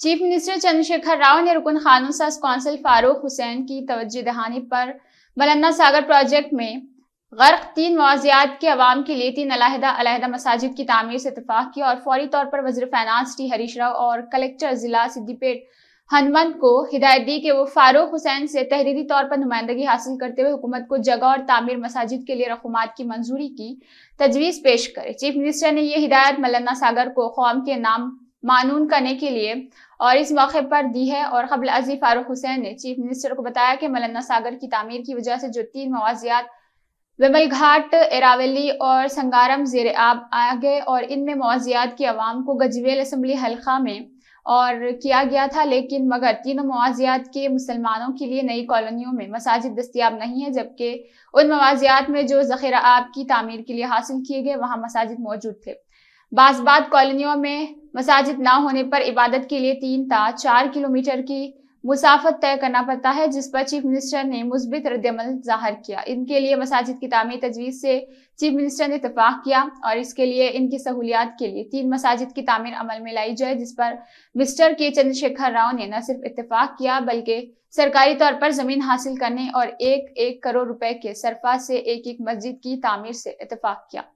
chief minister Chandrashekhar Rao ने रुकन खानों सास कौंसिल फारूक हुसैन की तवज्जो दहानी पर बलन्ना सागर प्रोजेक्ट में गर्क तीन मवाजियात के अवाम के लिए तीन अलहदा अलहदा मसाजिद की तमीर से इतफाक़ किया और फौरी तौर पर वजी फाइनांस टी हरीश राव और कलेक्टर जिला सिद्दीपेट हनुमंत को हिदायत दी कि वो फारूक हुसैन से तहरीरी तौर पर नुमाइंदगी हासिल करते हुए हुकूमत को जगह और तामीर मसाजिद के लिए रकूमत की मंजूरी की तजवीज़ पेश करे चीफ मिनिस्टर ने यह हिदायत मलन्ना सागर को कौम के नाम मानून करने के लिए और इस मौके पर दी है और कबल अजी फारूक हुसैन ने चीफ मिनिस्टर को बताया कि मलन्ना सागर की तमीर की वजह से जो तीन मवाजियात विमल घाट एरावली और संगारम जेर आब आ गए और इनमें मवाजियात की आवाम को गजवेल असम्बली हल्का में और किया गया था लेकिन मगर तीनों मवाजियात के मुसलमानों के लिए नई कॉलोनियों में मसाजिद दस्तियाब नहीं है जबकि उन मवाजियात में जो जखीरा आब की तमीर के लिए हासिल किए गए वहाँ मसाजिद मौजूद थे बासबाद कॉलोनियों में मसाजिद ना होने पर इबादत के लिए तीन ता चार किलोमीटर की मुसाफत तय करना पड़ता है जिस पर चीफ मिनिस्टर ने मुस्बित रद्दमल जाहिर किया इनके लिए मसाजिद की तामीर तजवीज़ से चीफ मिनिस्टर ने इतफाक़ किया और इसके लिए इनकी सहूलियात के लिए तीन मसाजिद की तामीर अमल में लाई जाए जिस पर मिस्टर के चंद्रशेखर राव ने न सिर्फ इतफाक़ किया बल्कि सरकारी तौर पर ज़मीन हासिल करने और एक एक करोड़ रुपए के सरफा से एक एक मस्जिद की तामीर से इतफाक़ किया